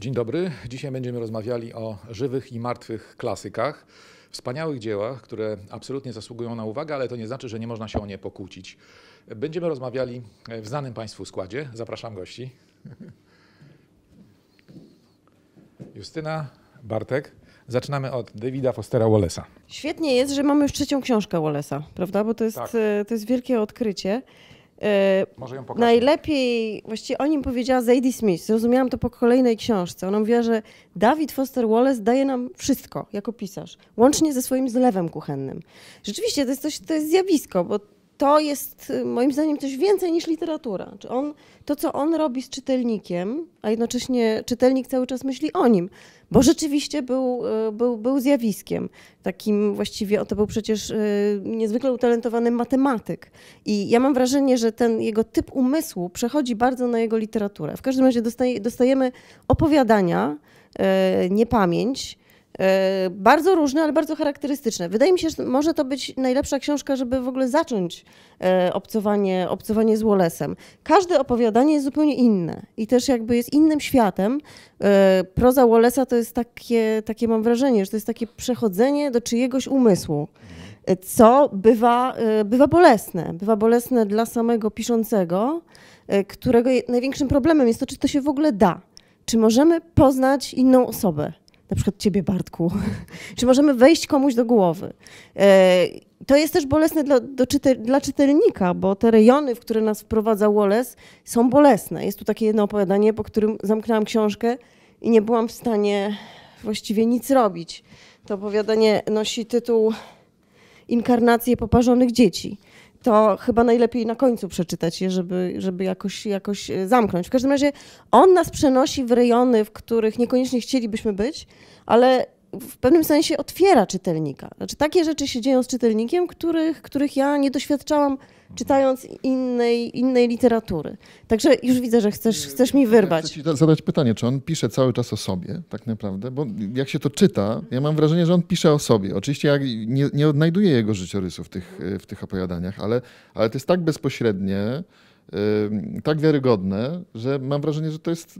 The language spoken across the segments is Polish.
Dzień dobry. Dzisiaj będziemy rozmawiali o żywych i martwych klasykach, wspaniałych dziełach, które absolutnie zasługują na uwagę, ale to nie znaczy, że nie można się o nie pokłócić. Będziemy rozmawiali e, w znanym Państwu składzie. Zapraszam gości. Justyna, Bartek. Zaczynamy od Davida Fostera Wallace'a. Świetnie jest, że mamy już trzecią książkę Wallace'a, prawda? Bo to jest, tak. E, to jest wielkie odkrycie. Y, Może ją pokażę. Najlepiej, właściwie o nim powiedziała Zadie Smith, zrozumiałam to po kolejnej książce. Ona mówiła, że David Foster Wallace daje nam wszystko jako pisarz, łącznie ze swoim zlewem kuchennym. Rzeczywiście to jest, coś, to jest zjawisko, bo to jest y, moim zdaniem coś więcej niż literatura. Czy on, to, co on robi z czytelnikiem, a jednocześnie czytelnik cały czas myśli o nim, bo rzeczywiście był, e, był, był zjawiskiem. Takim właściwie, o to był przecież e, niezwykle utalentowany matematyk. I ja mam wrażenie, że ten jego typ umysłu przechodzi bardzo na jego literaturę. W każdym razie dostaje, dostajemy opowiadania, e, niepamięć, Y, bardzo różne, ale bardzo charakterystyczne. Wydaje mi się, że może to być najlepsza książka, żeby w ogóle zacząć y, obcowanie, obcowanie z Wallace'em. Każde opowiadanie jest zupełnie inne i też jakby jest innym światem. Y, proza Wallace'a to jest takie, takie mam wrażenie, że to jest takie przechodzenie do czyjegoś umysłu co bywa, bywa bolesne. Bywa bolesne dla samego piszącego, którego największym problemem jest to, czy to się w ogóle da. Czy możemy poznać inną osobę? na przykład ciebie, Bartku, czy możemy wejść komuś do głowy. E, to jest też bolesne dla, czyte, dla czytelnika, bo te rejony, w które nas wprowadza Wallace, są bolesne. Jest tu takie jedno opowiadanie, po którym zamknęłam książkę i nie byłam w stanie właściwie nic robić. To opowiadanie nosi tytuł Inkarnacje poparzonych dzieci to chyba najlepiej na końcu przeczytać je, żeby, żeby jakoś, jakoś e, zamknąć. W każdym razie on nas przenosi w rejony, w których niekoniecznie chcielibyśmy być, ale w pewnym sensie otwiera czytelnika. Znaczy, takie rzeczy się dzieją z czytelnikiem, których, których ja nie doświadczałam czytając innej, innej literatury. Także już widzę, że chcesz, chcesz mi wyrwać. Ja chcę ci zadać pytanie, czy on pisze cały czas o sobie, tak naprawdę? Bo jak się to czyta, ja mam wrażenie, że on pisze o sobie. Oczywiście ja nie, nie odnajduję jego życiorysu w tych, w tych opowiadaniach, ale, ale to jest tak bezpośrednie, tak wiarygodne, że mam wrażenie, że to jest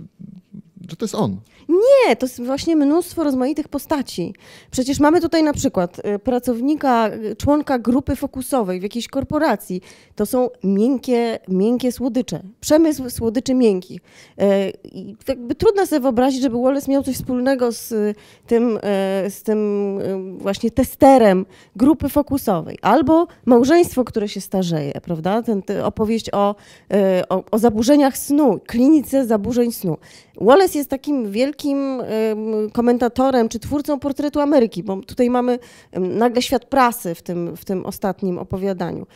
że to jest on. Nie, to jest właśnie mnóstwo rozmaitych postaci. Przecież mamy tutaj na przykład y, pracownika, y, członka grupy fokusowej w jakiejś korporacji. To są miękkie, miękkie słodycze. Przemysł słodyczy miękkich. E, I jakby trudno sobie wyobrazić, żeby Wallace miał coś wspólnego z y, tym, e, z tym właśnie testerem grupy fokusowej. Albo małżeństwo, które się starzeje, prawda? Ten, opowieść o, e, o, o zaburzeniach snu, klinice zaburzeń snu. Wallace jest takim wielkim komentatorem czy twórcą portretu Ameryki, bo tutaj mamy nagle świat prasy w tym, w tym ostatnim opowiadaniu.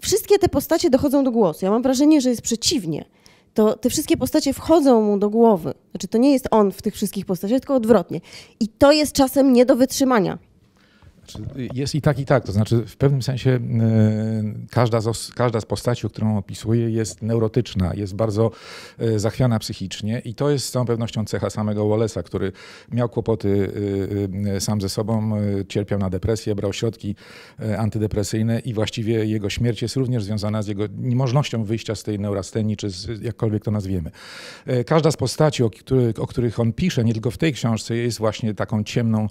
Wszystkie te postacie dochodzą do głosu. Ja mam wrażenie, że jest przeciwnie. To te wszystkie postacie wchodzą mu do głowy. Znaczy, to nie jest on w tych wszystkich postaciach, tylko odwrotnie. I to jest czasem nie do wytrzymania jest i tak, i tak. To znaczy, w pewnym sensie e, każda z, każda z postaci, którą opisuję, jest neurotyczna, jest bardzo e, zachwiana psychicznie, i to jest z całą pewnością cecha samego Wallace'a, który miał kłopoty e, sam ze sobą, cierpiał na depresję, brał środki antydepresyjne, i właściwie jego śmierć jest również związana z jego niemożnością wyjścia z tej neurastenii, czy z, jakkolwiek to nazwiemy. Każda z postaci, o, o których on pisze, nie tylko w tej książce, jest właśnie taką ciemną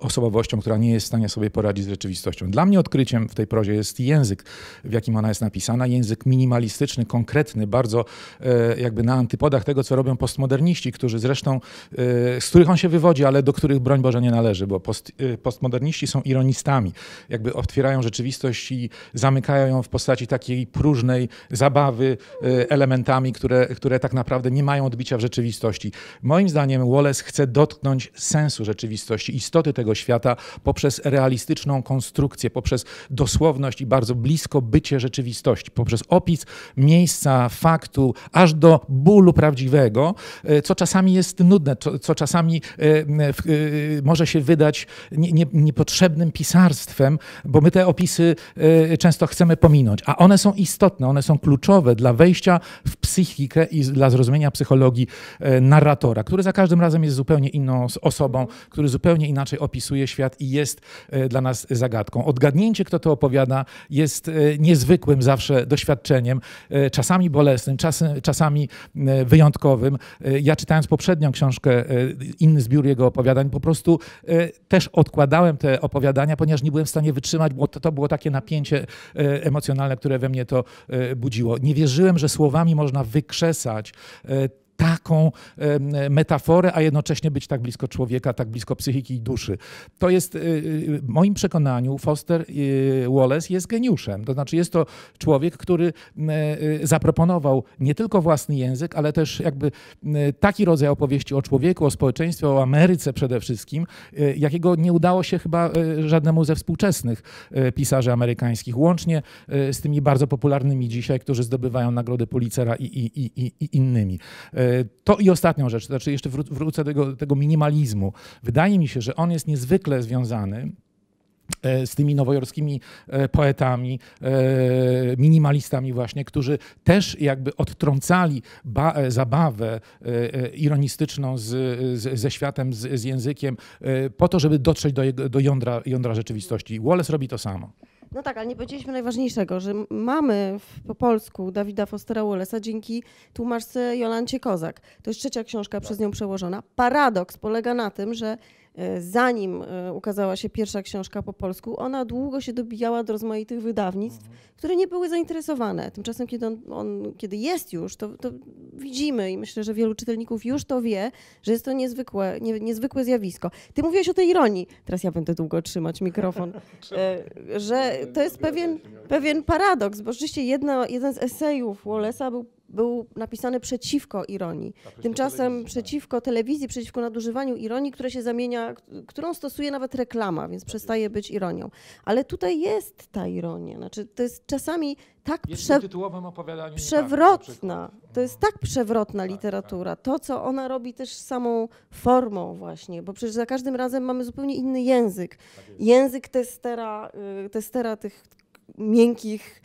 osobowością, która nie jest jest w stanie sobie poradzić z rzeczywistością. Dla mnie odkryciem w tej prozie jest język, w jakim ona jest napisana. Język minimalistyczny, konkretny, bardzo e, jakby na antypodach tego, co robią postmoderniści, którzy zresztą, e, z których on się wywodzi, ale do których broń Boże nie należy, bo post, e, postmoderniści są ironistami. Jakby otwierają rzeczywistość i zamykają ją w postaci takiej próżnej zabawy elementami, które, które tak naprawdę nie mają odbicia w rzeczywistości. Moim zdaniem Wallace chce dotknąć sensu rzeczywistości, istoty tego świata poprzez poprzez realistyczną konstrukcję, poprzez dosłowność i bardzo blisko bycie rzeczywistości, poprzez opis miejsca, faktu, aż do bólu prawdziwego, e, co czasami jest nudne, co, co czasami e, e, może się wydać nie, nie, niepotrzebnym pisarstwem, bo my te opisy często chcemy pominąć, a one są istotne, one są kluczowe dla wejścia w psychikę i dla zrozumienia psychologii narratora, który za każdym razem jest zupełnie inną osobą, który zupełnie inaczej opisuje świat i jest E, dla nas zagadką. Odgadnięcie, kto to opowiada, jest e, niezwykłym zawsze doświadczeniem, e, czasami bolesnym, czasami wyjątkowym. Ja czytając poprzednią książkę, inny zbiór jego opowiadań, po prostu też odkładałem te opowiadania, ponieważ nie byłem w stanie wytrzymać, bo to, to było takie napięcie emocjonalne, które we mnie to budziło. Nie wierzyłem, że słowami można wykrzesać taką metaforę, a jednocześnie być tak blisko człowieka, tak blisko psychiki i duszy. To jest, y, y, y, w moim przekonaniu, Foster Wallace jest geniuszem. To znaczy, jest to człowiek, który zaproponował nie tylko własny język, ale też jakby taki rodzaj opowieści o człowieku, o społeczeństwie, o Ameryce przede wszystkim, jakiego nie udało się chyba żadnemu ze współczesnych pisarzy amerykańskich, łącznie z tymi bardzo popularnymi dzisiaj, którzy zdobywają nagrody Pulitzera i, i, i, i innymi. To i ostatnią rzecz, to znaczy jeszcze wrócę do tego, tego minimalizmu. Wydaje mi się, że on jest niezwykle związany e, z tymi nowojorskimi e, poetami, e, minimalistami właśnie, którzy też jakby odtrącali zabawę ironistyczną z, z, ze światem, z, z, językiem, po to, żeby dotrzeć do, jego, do jądra, jądra rzeczywistości. Wallace robi to samo. No tak, ale nie powiedzieliśmy najważniejszego, że mamy w, po polsku Dawida Fostera Wallace'a dzięki tłumaczce Jolancie Kozak. To jest trzecia książka tak. przez nią przełożona. Paradoks polega na tym, że E, zanim e, ukazała się pierwsza książka po polsku, ona długo się dobijała do rozmaitych wydawnictw, mhm. które nie były zainteresowane. Tymczasem, kiedy, on, on kiedy jest już, to, to, widzimy i myślę, że wielu czytelników już to wie, że jest to niezwykłe, nie, niezwykłe zjawisko. Ty mówiłeś o tej ironii, teraz ja będę długo trzymać mikrofon, e, że to jest pewien, pewien paradoks, bo rzeczywiście jedna, jeden z esejów Wallace'a był był napisany przeciwko ironii. Tymczasem telewizji, tak. przeciwko tak. telewizji, przeciwko nadużywaniu ironii, które się zamienia, którą stosuje nawet reklama, więc tak przestaje jest. być ironią. Ale tutaj jest ta ironia. Znaczy, to jest czasami tak prze... Tak, przewrotna. to jest tak no. przewrotna tak, literatura. Tak. To, co ona robi też samą formą właśnie, bo przecież za każdym razem mamy zupełnie inny język. język testera, y, testera tych miękkich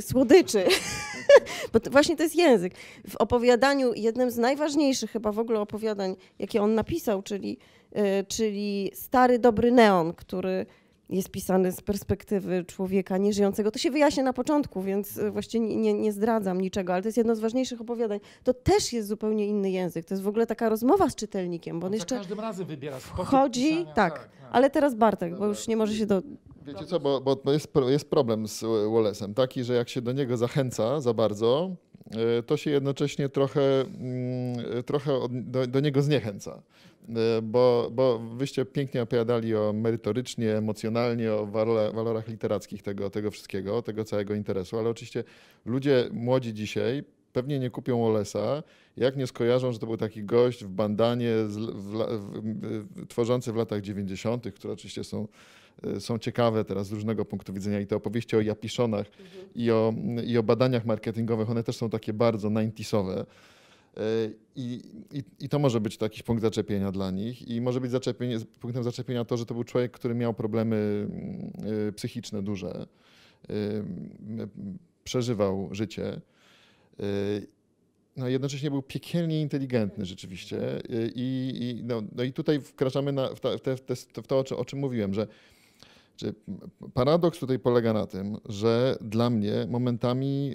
słodyczy. Bo to właśnie to jest język. W opowiadaniu, jednym z najważniejszych chyba w ogóle opowiadań, jakie on napisał, czyli, e, czyli Stary Dobry Neon, który jest pisany z perspektywy człowieka nieżyjącego. To się wyjaśnia na początku, więc e, właśnie nie, nie, nie, zdradzam niczego, ale to jest jedno z ważniejszych opowiadań. To też jest zupełnie inny język. To jest w ogóle taka rozmowa z czytelnikiem, bo on, on no jeszcze... każdym razem wybiera. Wchodzi, pisania, tak, tak, tak, ale teraz Bartek, Dobra. bo już nie może się do, Wiecie co, bo, bo jest, jest problem z Wallace'em taki, że jak się do niego zachęca za bardzo, e, to się jednocześnie trochę, mm, trochę do, do niego zniechęca. E, bo, bo wyście pięknie opowiadali o merytorycznie, emocjonalnie, o walorach literackich tego, tego wszystkiego, tego całego interesu, ale oczywiście ludzie młodzi dzisiaj pewnie nie kupią Wallace'a, jak nie skojarzą, że to był taki gość w bandanie z, w, w, w, tworzący w latach 90., które oczywiście są Y, są ciekawe teraz z różnego punktu widzenia i te opowieści o japiszonach mhm. i, o, mm, i o badaniach marketingowych, one też są takie bardzo 90sowe. Y, I, i, I, to może być taki punkt zaczepienia dla nich. I może być zaczepienie, punktem zaczepienia to, że to był człowiek, który miał problemy mm, y, psychiczne duże, przeżywał życie. No, jednocześnie był piekielnie inteligentny rzeczywiście. I, i no, no, i tutaj wkraczamy na, w, te, w, te, w to, o czym mówiłem, że znaczy, paradoks tutaj polega na tym, że dla mnie momentami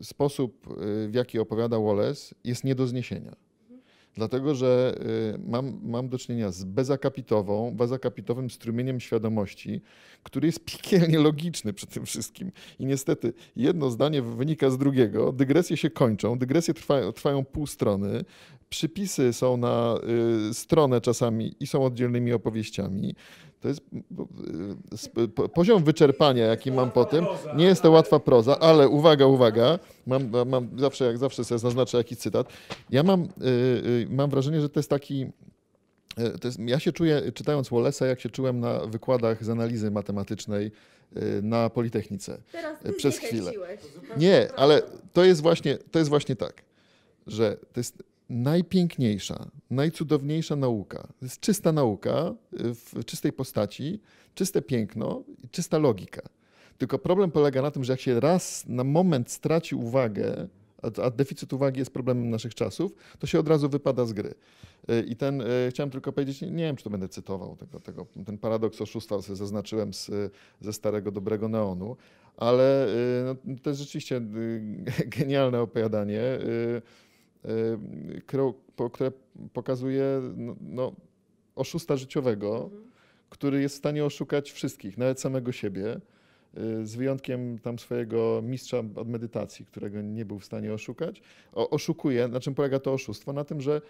y, sposób, y, w jaki opowiada Wallace, jest nie do zniesienia. Dlatego, że y, mam, mam do czynienia z bezakapitową, bezakapitowym strumieniem świadomości, który jest piekielnie logiczny przy tym wszystkim. I niestety jedno zdanie wynika z drugiego, dygresje się kończą, dygresje trwają pół strony, przypisy są na y, stronę czasami i są oddzielnymi opowieściami. To jest y, poziom wyczerpania, jaki mam po tym. Nie jest to łatwa proza, ale uwaga, uwaga. Mam, mam zawsze, jak zawsze sobie zaznaczę jakiś cytat. Ja mam, y, y, mam wrażenie, że to jest taki jest, ja się czuję, czytając Wallace'a, jak się czułem na wykładach z analizy matematycznej na Politechnice. Teraz ty przez chwilę. Nie, ale to jest właśnie, to jest właśnie tak, że to jest najpiękniejsza, najcudowniejsza nauka. To jest czysta nauka y, w czystej postaci, czyste piękno i czysta logika. Tylko problem polega na tym, że jak się raz na moment straci uwagę, a deficyt uwagi jest problemem naszych czasów, to się od razu wypada z gry. Y, I ten, y, chciałem tylko powiedzieć, nie wiem, czy to będę cytował, tego, tego, ten paradoks oszustwa zaznaczyłem z, ze starego dobrego neonu, ale no, to jest rzeczywiście genialne opowiadanie. Y, które pokazuje no, no oszusta życiowego, mhm. który jest w stanie oszukać wszystkich, nawet samego siebie, y, z wyjątkiem tam swojego mistrza od medytacji, którego nie był w stanie oszukać. O, oszukuje, na czym polega to oszustwo? Na tym, że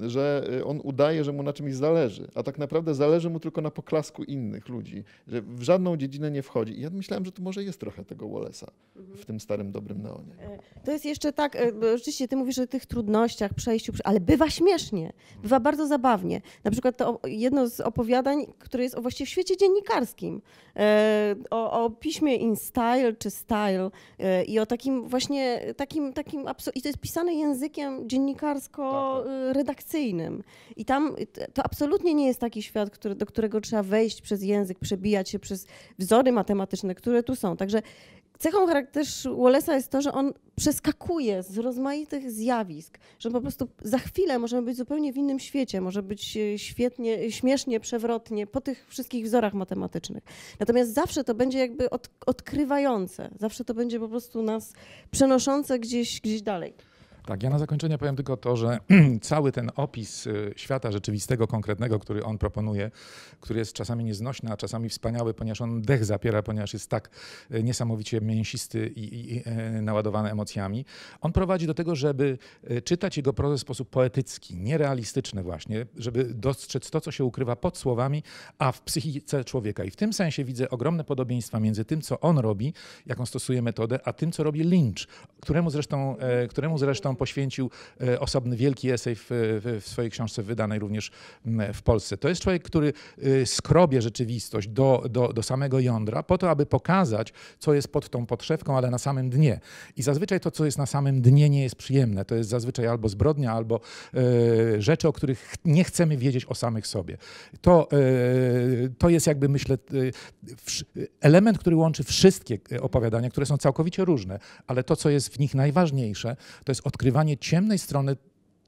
że y, on udaje, że mu na czymś zależy, a tak naprawdę zależy mu tylko na poklasku innych ludzi, że w żadną dziedzinę nie wchodzi. I ja myślałem, że tu może jest trochę tego wolesa mhm. w tym starym, dobrym neonie. E, to jest jeszcze tak, e, rzeczywiście ty mówisz o tych trudnościach, przejściu, ale bywa śmiesznie, bywa bardzo zabawnie. Na przykład to jedno z opowiadań, które jest o właściwie w świecie dziennikarskim, e, o, o piśmie in style czy style i o takim właśnie, takim, takim, i to jest pisane językiem dziennikarsko-redakcyjnym tak, tak abstrakcyjnym. I tam to absolutnie nie jest taki świat, który, do którego trzeba wejść przez język, przebijać się przez wzory matematyczne, które tu są. Także cechą charakteru Wallace'a jest to, że on przeskakuje z rozmaitych zjawisk, że po prostu za chwilę możemy być zupełnie w innym świecie, może być e, świetnie, śmiesznie, przewrotnie po tych wszystkich wzorach matematycznych. Natomiast zawsze to będzie jakby od, odkrywające, zawsze to będzie po prostu nas przenoszące gdzieś, gdzieś dalej. Tak, ja na zakończenie powiem tylko to, że cały ten opis y, świata rzeczywistego, konkretnego, który on proponuje, który jest czasami nieznośny, a czasami wspaniały, ponieważ on dech zapiera, ponieważ jest tak y, niesamowicie mięsisty i, i, i y, naładowany emocjami, on prowadzi do tego, żeby czytać jego prozę w sposób poetycki, nierealistyczny właśnie, żeby dostrzec to, co się ukrywa pod słowami, a w psychice człowieka. I w tym sensie widzę ogromne podobieństwa między tym, co on robi, jaką stosuje metodę, a tym, co robi Lynch, któremu zresztą, e, któremu zresztą poświęcił e, osobny wielki esej w, w swojej książce wydanej również w Polsce. To jest człowiek, który e, skrobie rzeczywistość do, do, do samego jądra po to, aby pokazać, co jest pod tą podszewką, ale na samym dnie. I zazwyczaj to, co jest na samym dnie, nie jest przyjemne. To jest zazwyczaj albo zbrodnia, albo e, rzeczy, o których nie chcemy wiedzieć o samych sobie. To, to jest jakby, myślę, element, który łączy wszystkie opowiadania, które są całkowicie różne, ale to, co jest w nich najważniejsze, to jest odkrycie odkrywanie ciemnej strony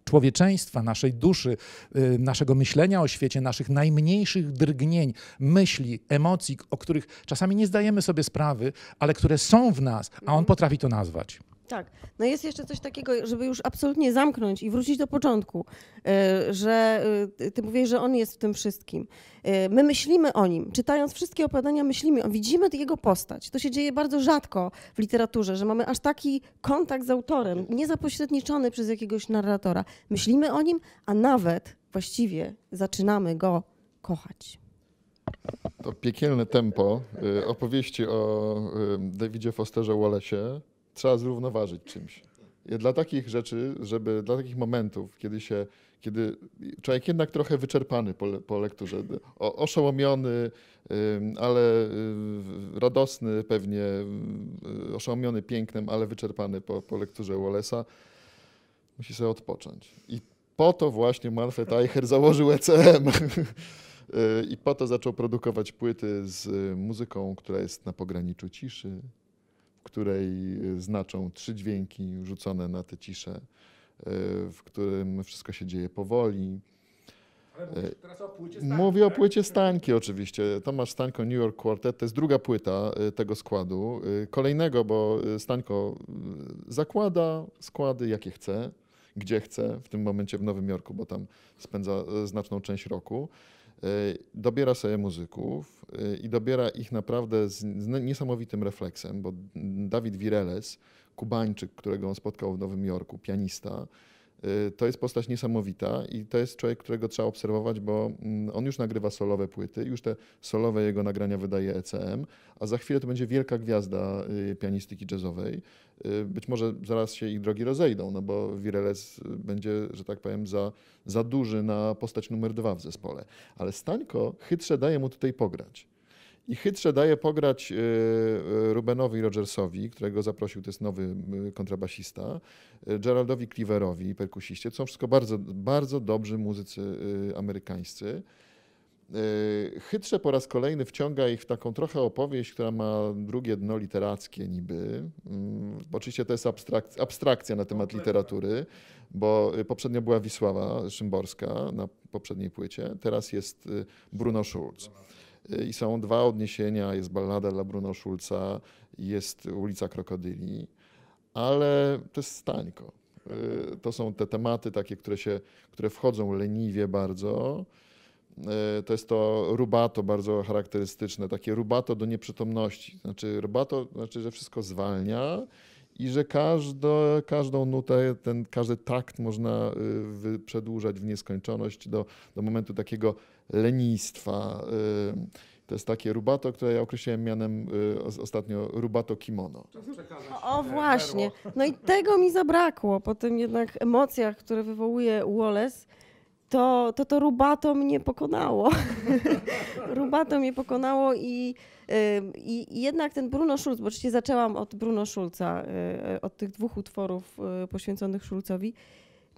człowieczeństwa, naszej duszy, y, naszego myślenia o świecie, naszych najmniejszych drgnień, myśli, emocji, o których czasami nie zdajemy sobie sprawy, ale które są w nas, a on mhm. potrafi to nazwać. Tak. No jest jeszcze coś takiego, żeby już absolutnie zamknąć i wrócić do początku, e, że e, ty mówisz, że on jest w tym wszystkim. E, my myślimy o nim. Czytając wszystkie opowiadania, myślimy, widzimy jego postać. To się dzieje bardzo rzadko w literaturze, że mamy aż taki kontakt z autorem, tak. niezapośredniczony przez jakiegoś narratora. Myślimy o nim, a nawet właściwie zaczynamy go kochać. To piekielne tempo opowieści o Davidzie Fosterze Wallace'ie trzeba zrównoważyć czymś. I dla takich rzeczy, żeby dla takich momentów, kiedy się, kiedy człowiek jednak trochę wyczerpany po, po lekturze, o, oszołomiony, ale y, radosny pewnie, y, oszołomiony pięknem, ale wyczerpany po, po lekturze Wallace'a, musi sobie odpocząć. I po to właśnie Manfred Eicher założył ECM. Y, I po to zaczął produkować płyty z muzyką, która jest na pograniczu ciszy, której y, znaczą trzy dźwięki rzucone na tę ciszę, y, w którym wszystko się dzieje powoli. O płycie Stańki, Mówię o tak? płycie Stańki oczywiście. Tomasz Stańko New York Quartet to jest druga płyta y, tego składu. Kolejnego, bo Stańko zakłada składy jakie chce, gdzie chce, w tym momencie w Nowym Jorku, bo tam spędza znaczną część roku. Y, dobiera sobie muzyków y, i dobiera ich naprawdę z niesamowitym refleksem, bo Dawid Wireles, Kubańczyk, którego on spotkał w Nowym Jorku, pianista, Y, to jest postać niesamowita i to jest człowiek, którego trzeba obserwować, bo mm, on już nagrywa solowe płyty, już te solowe jego nagrania wydaje ECM, a za chwilę to będzie wielka gwiazda y, pianistyki jazzowej. Y, być może zaraz się ich drogi rozejdą, no bo Wirelec będzie, że tak powiem, za, za duży na postać numer dwa w zespole. Ale Stańko chytrze daje mu tutaj pograć. I chytrze daje pograć e, e, Rubenowi Rogersowi, którego zaprosił, to jest nowy kontrabasista, e, Geraldowi Cleaverowi, perkusiście. To są wszystko bardzo, bardzo dobrzy muzycy amerykańscy. Chytrze po raz kolejny wciąga ich w taką trochę opowieść, która ma drugie dno literackie niby. Mm, oczywiście to jest abstrak abstrakcja na temat literatury, bo poprzednio była Wisława Szymborska na poprzedniej płycie, teraz jest Bruno Schulz i są dwa odniesienia, jest ballada dla Bruno Schulza, jest ulica Krokodyli, ale to jest stańko. Y, to są te tematy takie, które, się, które wchodzą leniwie bardzo. Y, to jest to rubato bardzo charakterystyczne, takie rubato do nieprzytomności. Znaczy rubato znaczy, że wszystko zwalnia i że każdo, każdą nutę, ten, każdy takt można przedłużać y, w nieskończoność do, do momentu takiego lenistwa. Y, to jest takie rubato, które ja określiłem mianem y, ostatnio rubato kimono. O, właśnie. No i tego mi zabrakło po tym jednak emocjach, które wywołuje Wallace to, to to rubato mnie pokonało. rubato mnie pokonało i, y, i, jednak ten Bruno Schulz, bo oczywiście zaczęłam od Bruno Schulza, od tych dwóch utworów poświęconych Schulzowi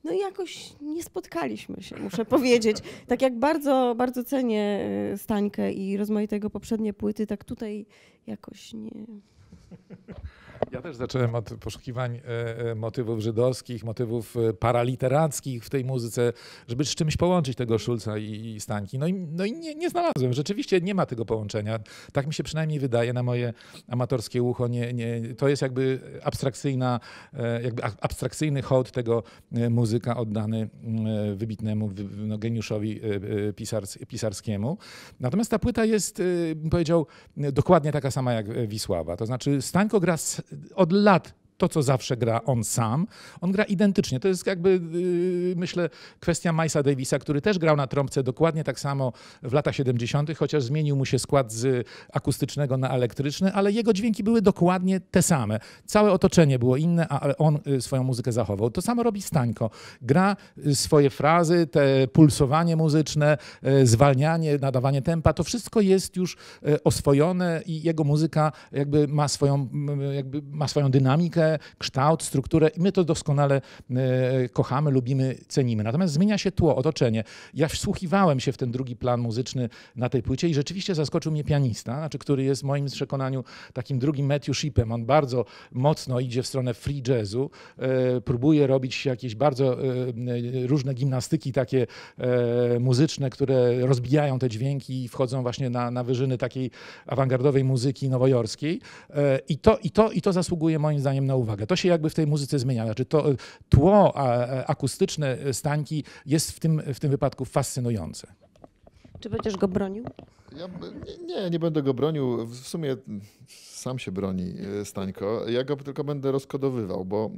no i jakoś nie spotkaliśmy się, muszę powiedzieć. Tak jak bardzo, bardzo cenię e, Stańkę i rozmaite jego poprzednie płyty, tak tutaj jakoś nie. Ja też zacząłem od poszukiwań e, e, motywów żydowskich, motywów e, paraliterackich w tej muzyce, żeby z czymś połączyć tego Szulca i Stanki. No i, no i nie, nie znalazłem. Rzeczywiście nie ma tego połączenia. Tak mi się przynajmniej wydaje na moje amatorskie ucho. Nie, nie, to jest jakby abstrakcyjna, jakby abstrakcyjny hołd tego muzyka oddany mm, wybitnemu no, geniuszowi pisarskiemu. Natomiast ta płyta jest, powiedział, dokładnie taka sama jak Wisława. To znaczy Stańko gra od lat to, co zawsze gra on sam, on gra identycznie. To jest jakby, yy, myślę, kwestia Majsa Davisa, który też grał na trąbce dokładnie tak samo w latach 70., chociaż zmienił mu się skład z akustycznego na elektryczny, ale jego dźwięki były dokładnie te same. Całe otoczenie było inne, ale on y, swoją muzykę zachował. To samo robi Stańko. Gra y, swoje frazy, te pulsowanie muzyczne, y, zwalnianie, nadawanie tempa, to wszystko jest już oswojone i jego muzyka jakby ma swoją, jakby ma swoją dynamikę, kształt, strukturę i my to doskonale e, kochamy, lubimy, cenimy. Natomiast zmienia się tło, otoczenie. Ja wsłuchiwałem się w ten drugi plan muzyczny na tej płycie i rzeczywiście zaskoczył mnie pianista, znaczy, który jest w moim przekonaniu takim drugim Matthew Shipem. On bardzo mocno idzie w stronę free jazzu, e, próbuje robić jakieś bardzo e, różne gimnastyki takie muzyczne, które rozbijają te dźwięki i wchodzą właśnie na, na wyżyny takiej awangardowej muzyki nowojorskiej. I to, i, to, I to zasługuje moim zdaniem na uwagę. To się jakby w tej muzyce zmienia. Znaczy to e, tło e, akustyczne e, Stanki jest w tym, w tym wypadku fascynujące. Czy będziesz go bronił? Ja, nie, nie będę go bronił. W sumie sam się broni Stańko. Ja go tylko będę rozkodowywał, bo,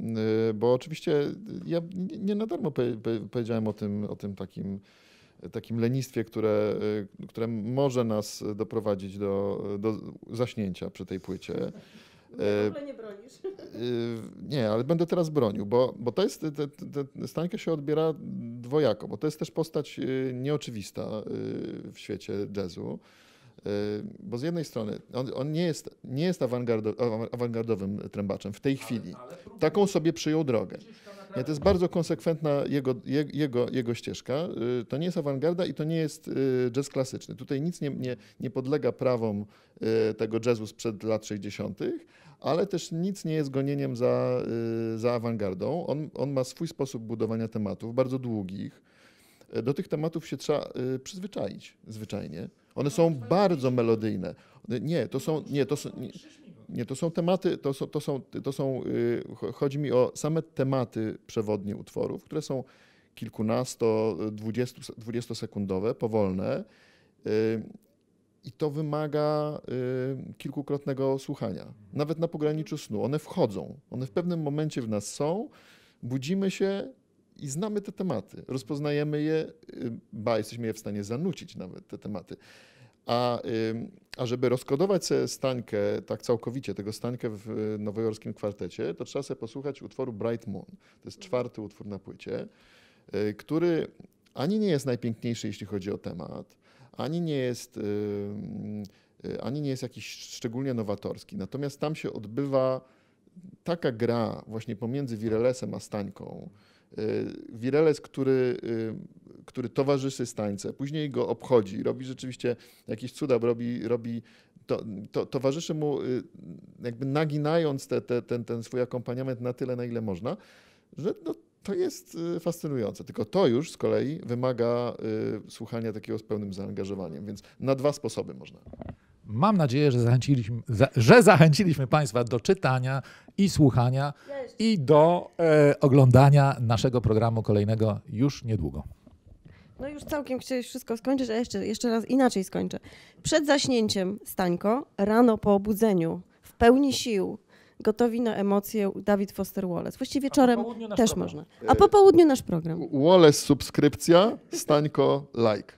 bo oczywiście ja nie na darmo powiedziałem o tym, o tym takim, takim lenistwie, które, które może nas doprowadzić do, do zaśnięcia przy tej płycie. Nie, e, nie bronisz. E, nie, ale będę teraz bronił, bo, bo to jest, te, te, się odbiera dwojako, bo to jest też postać e, nieoczywista w świecie jazzu. Bo z jednej strony on, on nie jest, nie jest awangardo, awangardowym trębaczem w tej ale, chwili. Ale Taką sobie przyjął drogę. Nie, to jest bardzo konsekwentna jego, jego, jego ścieżka. Y, to nie jest awangarda i to nie jest y, jazz klasyczny. Tutaj nic nie, nie, nie podlega prawom y, tego jazzu sprzed lat 60., ale też nic nie jest gonieniem za, za awangardą. On, on ma swój sposób budowania tematów, bardzo długich. Do tych tematów się trzeba przyzwyczaić zwyczajnie. One są no, bardzo melodyjne. Nie, to są. Nie, to są nie, nie, to są tematy, to są, to są, to są y, chodzi mi o same tematy przewodnie utworów, które są kilkunasto, dwudziestu, dwudziestosekundowe, powolne y, i to wymaga y, kilkukrotnego słuchania. Nawet na pograniczu snu. One wchodzą, one w pewnym momencie w nas są, budzimy się i znamy te tematy, rozpoznajemy je, ba, jesteśmy je w stanie zanucić nawet, te tematy. A, a żeby rozkodować sobie stańkę, tak całkowicie, tego stańkę w nowojorskim kwartecie, to trzeba sobie posłuchać utworu Bright Moon. To jest czwarty utwór na płycie, y, który ani nie jest najpiękniejszy, jeśli chodzi o temat, ani nie jest, y, ani nie jest jakiś szczególnie nowatorski. Natomiast tam się odbywa taka gra właśnie pomiędzy Wirelesem a Stańką, Y, wirelec, który, y, który towarzyszy stańce, później go obchodzi, robi rzeczywiście jakieś cuda, robi, robi to, to, towarzyszy mu y, jakby naginając te, te, ten, ten swój akompaniament na tyle, na ile można, że no, to jest fascynujące. Tylko to już z kolei wymaga y, słuchania takiego z pełnym zaangażowaniem, więc na dwa sposoby można. Mam nadzieję, że zachęciliśmy, że zachęciliśmy Państwa do czytania i słuchania i do e, oglądania naszego programu kolejnego już niedługo. No już całkiem chciałeś wszystko skończyć, a jeszcze, jeszcze raz inaczej skończę. Przed zaśnięciem, Stańko, rano po obudzeniu, w pełni sił, gotowi na emocje Dawid Foster Wallace. Właściwie wieczorem też program. można. A po południu nasz program. Wallace subskrypcja, Stańko like.